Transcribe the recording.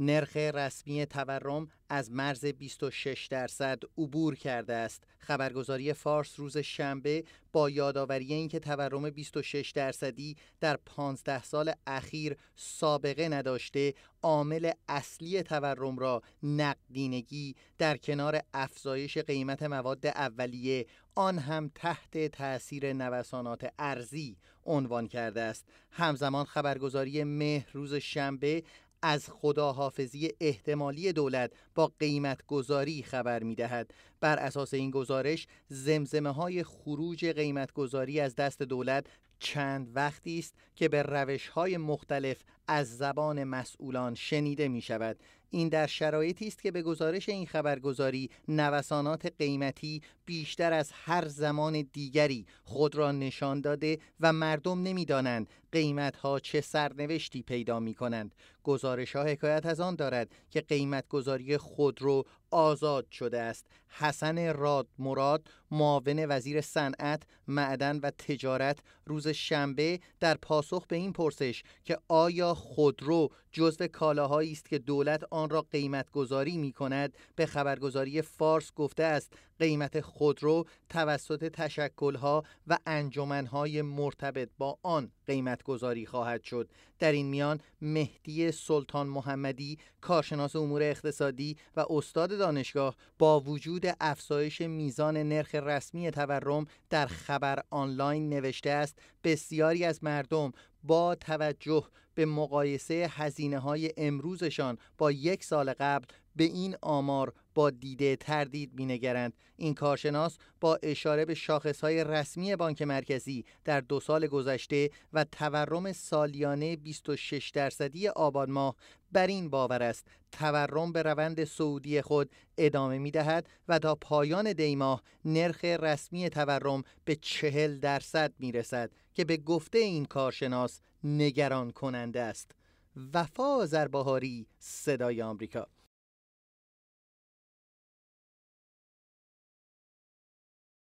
نرخ رسمی تورم از مرز 26 درصد عبور کرده است. خبرگزاری فارس روز شنبه با یادآوری اینکه تورم 26 درصدی در 15 سال اخیر سابقه نداشته، عامل اصلی تورم را نقدینگی در کنار افزایش قیمت مواد اولیه آن هم تحت تاثیر نوسانات ارزی عنوان کرده است همزمان خبرگزاری مهر روز شنبه از خداحافظی احتمالی دولت با قیمت گذاری خبر می دهد. بر اساس این گزارش زمزمه های خروج قیمت از دست دولت چند وقتی است که به روش های مختلف از زبان مسئولان شنیده می شود. این در شرایطی است که به گزارش این خبرگزاری نوسانات قیمتی بیشتر از هر زمان دیگری خود را نشان داده و مردم نمیدانند قیمتها چه سرنوشتی پیدا می کنند. گزارش ها حکایت از آن دارد که خود خودرو آزاد شده است. حسن راد مراد معاون وزیر صنعت، معدن و تجارت روز شنبه در پاسخ به این پرسش که آیا خودرو جزو کالاهایی است که دولت آن را قیمت گذاری می کند به خبرگزاری فارس گفته است قیمت خودرو توسط تشکلها و انجمنهای مرتبط با آن قیمت گذاری خواهد شد در این میان مهدی سلطان محمدی کارشناس امور اقتصادی و استاد دانشگاه با وجود افزایش میزان نرخ رسمی تورم در خبر آنلاین نوشته است بسیاری از مردم با توجه به مقایسه هزینه های امروزشان با یک سال قبل به این آمار با دیده تردید مینگرند این کارشناس با اشاره به شاخصهای رسمی بانک مرکزی در دو سال گذشته و تورم سالیانه 26 درصدی آبان ماه بر این باور است تورم به روند سعودی خود ادامه می دهد و تا پایان دیماه نرخ رسمی تورم به چهل درصد می رسد که به گفته این کارشناس نگران کننده است. وفا زربهاری صدای آمریکا